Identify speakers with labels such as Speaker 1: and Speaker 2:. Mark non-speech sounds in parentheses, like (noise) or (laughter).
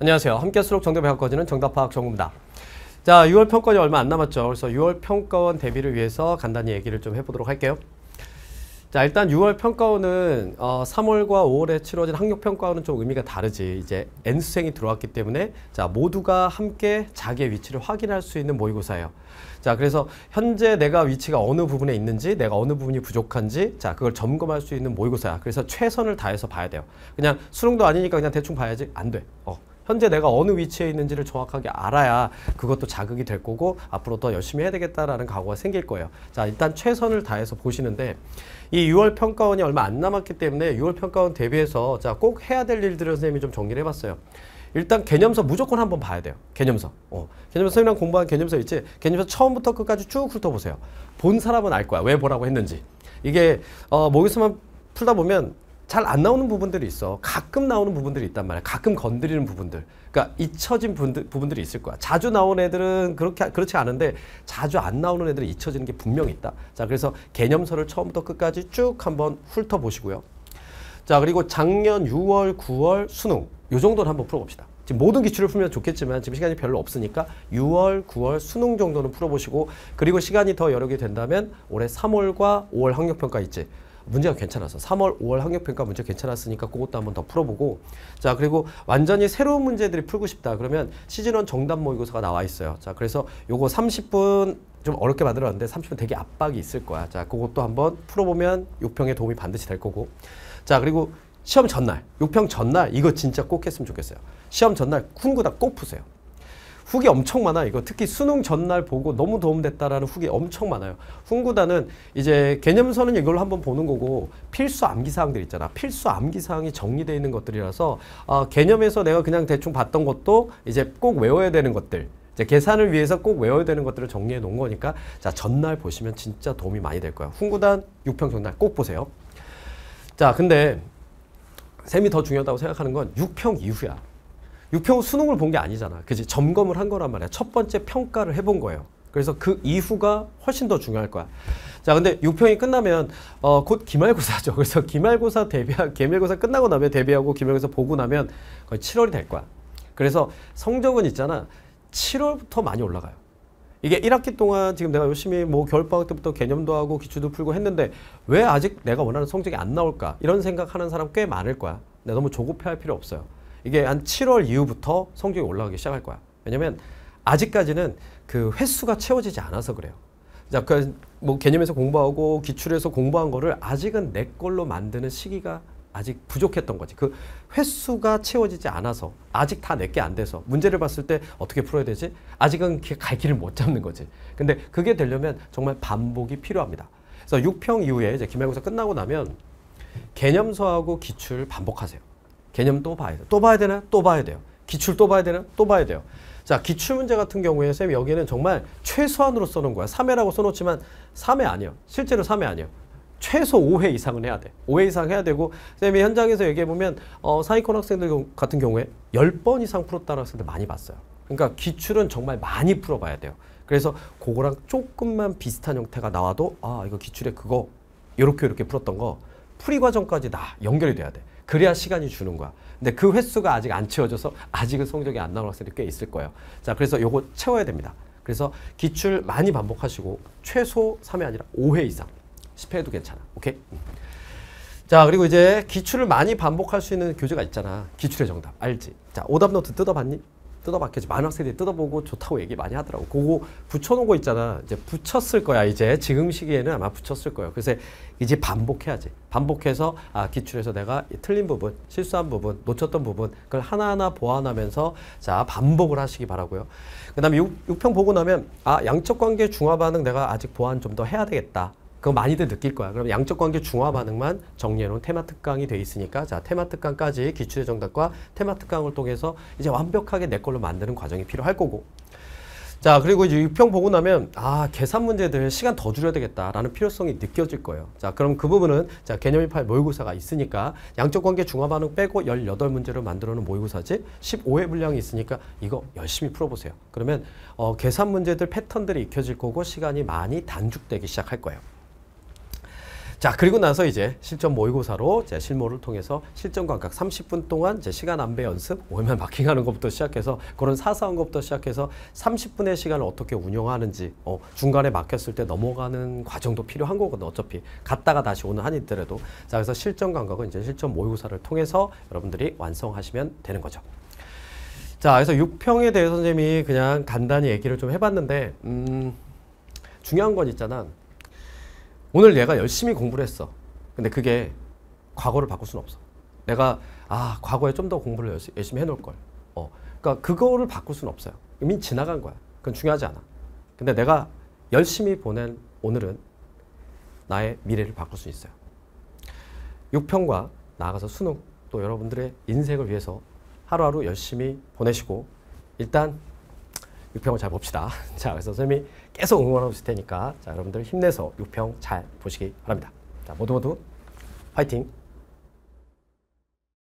Speaker 1: 안녕하세요. 함께 수록 정답백과까지는 정답 파악 정구입니다. 자, 6월 평가원이 얼마 안 남았죠. 그래서 6월 평가원 대비를 위해서 간단히 얘기를 좀 해보도록 할게요. 자, 일단 6월 평가원은 어, 3월과 5월에 치러진 학력 평가원은 좀 의미가 다르지. 이제 N 수생이 들어왔기 때문에 자 모두가 함께 자기의 위치를 확인할 수 있는 모의고사예요. 자, 그래서 현재 내가 위치가 어느 부분에 있는지, 내가 어느 부분이 부족한지, 자, 그걸 점검할 수 있는 모의고사야. 그래서 최선을 다해서 봐야 돼요. 그냥 수능도 아니니까 그냥 대충 봐야지. 안 돼. 어, 현재 내가 어느 위치에 있는지를 정확하게 알아야 그것도 자극이 될 거고 앞으로 더 열심히 해야 되겠다라는 각오가 생길 거예요. 자 일단 최선을 다해서 보시는데 이 6월 평가원이 얼마 안 남았기 때문에 6월 평가원 대비해서 자꼭 해야 될 일들을 선생님이 좀 정리를 해봤어요. 일단 개념서 무조건 한번 봐야 돼요. 개념서. 어. 개념서 선생님랑 공부한 개념서 있지? 개념서 처음부터 끝까지 쭉 훑어보세요. 본 사람은 알 거야. 왜 보라고 했는지. 이게 어, 모의서만 풀다 보면 잘안 나오는 부분들이 있어. 가끔 나오는 부분들이 있단 말이야. 가끔 건드리는 부분들. 그러니까 잊혀진 분들, 부분들이 있을 거야. 자주 나온 애들은 그렇게 그렇지 않은데 자주 안 나오는 애들은 잊혀지는 게 분명히 있다. 자, 그래서 개념서를 처음부터 끝까지 쭉 한번 훑어 보시고요. 자, 그리고 작년 6월, 9월 수능 요 정도는 한번 풀어 봅시다. 지금 모든 기출을 풀면 좋겠지만 지금 시간이 별로 없으니까 6월, 9월 수능 정도는 풀어보시고 그리고 시간이 더 여력이 된다면 올해 3월과 5월 학력평가 있지 문제가 괜찮아서 3월, 5월 학력평가 문제 괜찮았으니까 그것도 한번 더 풀어보고 자 그리고 완전히 새로운 문제들이 풀고 싶다. 그러면 시즌원 정답 모의고사가 나와 있어요. 자 그래서 요거 30분 좀 어렵게 만들었는데 30분 되게 압박이 있을 거야. 자 그것도 한번 풀어보면 욕평에 도움이 반드시 될 거고 자 그리고 시험 전날, 욕평 전날 이거 진짜 꼭 했으면 좋겠어요. 시험 전날 쿵구다 꼭 푸세요. 후기 엄청 많아. 이거 특히 수능 전날 보고 너무 도움됐다라는 후기 엄청 많아요. 훈구단은 이제 개념서는 이걸 한번 보는 거고 필수 암기 사항들 있잖아. 필수 암기 사항이 정리되어 있는 것들이라서 어, 개념에서 내가 그냥 대충 봤던 것도 이제 꼭 외워야 되는 것들 이제 계산을 위해서 꼭 외워야 되는 것들을 정리해 놓은 거니까 자 전날 보시면 진짜 도움이 많이 될 거야. 훈구단 6평 전날 꼭 보세요. 자 근데 셈이더 중요하다고 생각하는 건 6평 이후야. 6평 수능을 본 게 아니잖아. 그지? 점검을 한 거란 말이야. 첫 번째 평가를 해본 거예요. 그래서 그 이후가 훨씬 더 중요할 거야. 자, 근데 6평이 끝나면 어, 곧 기말고사죠. (laughs) 그래서 기말고사 대비 개말고사 끝나고 나면 대비하고 기말고사 보고 나면 거의 7월이 될 거야. 그래서 성적은 있잖아. 7월부터 많이 올라가요. 이게 1학기 동안 지금 내가 열심히 뭐 겨울방학 때부터 개념도 하고 기출도 풀고 했는데 왜 아직 내가 원하는 성적이 안 나올까? 이런 생각하는 사람 꽤 많을 거야. 내가 너무 조급해할 필요 없어요. 이게 한 7월 이후부터 성적이 올라가기 시작할 거야. 왜냐면 아직까지는 그 횟수가 채워지지 않아서 그래요. 약간 뭐 개념에서 공부하고 기출에서 공부한 거를 아직은 내 걸로 만드는 시기가 아직 부족했던 거지. 그 횟수가 채워지지 않아서 아직 다 내게 안 돼서 문제를 봤을 때 어떻게 풀어야 되지? 아직은 갈 길을 못 잡는 거지. 근데 그게 되려면 정말 반복이 필요합니다. 그래서 6평 이후에 이제 기말고사 끝나고 나면 개념서하고 기출 반복하세요. 개념 또 봐야 돼요. 또 봐야 되나? 또 봐야 돼요. 기출 또 봐야 되나? 또 봐야 돼요. 자, 기출 문제 같은 경우에 쌤 여기는 정말 최소한으로 써놓은 거야. 3회라고 써놓지만 3회 아니에요. 실제로 3회 아니에요. 최소 5회 이상은 해야 돼. 5회 이상 해야 되고 쌤이 현장에서 얘기해보면 어, 사이콘 학생들 같은 경우에 10번 이상 풀었다는 학생들 많이 봤어요. 그러니까 기출은 정말 많이 풀어봐야 돼요. 그래서 그거랑 조금만 비슷한 형태가 나와도 아 이거 기출에 그거 이렇게 이렇게 풀었던 거 풀이 과정까지 다 연결이 돼야 돼. 그래야 시간이 주는 거야. 근데 그 횟수가 아직 안 채워져서 아직은 성적이 안 나오는 학생들이 꽤 있을 거예요. 자, 그래서 요거 채워야 됩니다. 그래서 기출 많이 반복하시고 최소 3회 아니라 5회 이상 10회도 괜찮아. 오케이? 음. 자 그리고 이제 기출을 많이 반복할 수 있는 교재가 있잖아. 기출의 정답 알지? 자 오답노트 뜯어봤니? 뜯어박혀지 만학생들이 뜯어보고 좋다고 얘기 많이 하더라고. 그거 붙여놓은 거 있잖아. 이제 붙였을 거야. 이제 지금 시기에는 아마 붙였을 거예요. 그래서 이제 반복해야지. 반복해서 아, 기출에서 내가 틀린 부분, 실수한 부분, 놓쳤던 부분 그걸 하나하나 보완하면서 자 반복을 하시기 바라고요. 그다음에 6, 6평 보고 나면 아 양적 관계 중화 반응 내가 아직 보완 좀 더 해야 되겠다. 그거 많이들 느낄 거야. 그럼 양적 관계 중화 반응만 정리해놓은 테마 특강이 돼 있으니까 자 테마 특강까지 기출의 정답과 테마 특강을 통해서 이제 완벽하게 내 걸로 만드는 과정이 필요할 거고 자 그리고 이제 6평 보고 나면 아 계산 문제들 시간 더 줄여야 되겠다라는 필요성이 느껴질 거예요. 자 그럼 그 부분은 자 개념 28 모의고사가 있으니까 양적 관계 중화 반응 빼고 1 8문제를 만들어 놓은 모의고사지 15회 분량이 있으니까 이거 열심히 풀어보세요. 그러면 어, 계산 문제들 패턴들이 익혀질 거고 시간이 많이 단축되기 시작할 거예요. 자 그리고 나서 이제 실전 모의고사로 제실무를 통해서 실전 감각 30분 동안 제 시간 안배 연습 오면 마킹하는 것부터 시작해서 그런 사소한 것부터 시작해서 30분의 시간을 어떻게 운영하는지 어, 중간에 막혔을 때 넘어가는 과정도 필요한 거거든 어차피 갔다가 다시 오는 한이 있더라도 자 그래서 실전 감각은 이제 실전 모의고사를 통해서 여러분들이 완성하시면 되는 거죠. 자 그래서 6평에 대해서 선생님이 그냥 간단히 얘기를 좀 해봤는데 음, 중요한 건 있잖아 오늘 내가 열심히 공부를 했어. 근데 그게 과거를 바꿀 수는 없어. 내가 아 과거에 좀 더 공부를 열심히 해놓을 걸. 어, 그러니까 그거를 바꿀 수는 없어요. 이미 지나간 거야. 그건 중요하지 않아. 근데 내가 열심히 보낸 오늘은 나의 미래를 바꿀 수 있어요. 6평과 나아가서 수능 또 여러분들의 인생을 위해서 하루하루 열심히 보내시고 일단 6평을 잘 봅시다. (laughs) 자, 그래서 선생님이 계속 응원하고 있을 테니까 자, 여러분들 힘내서 6평 잘 보시기 바랍니다. 자, 모두 모두 화이팅!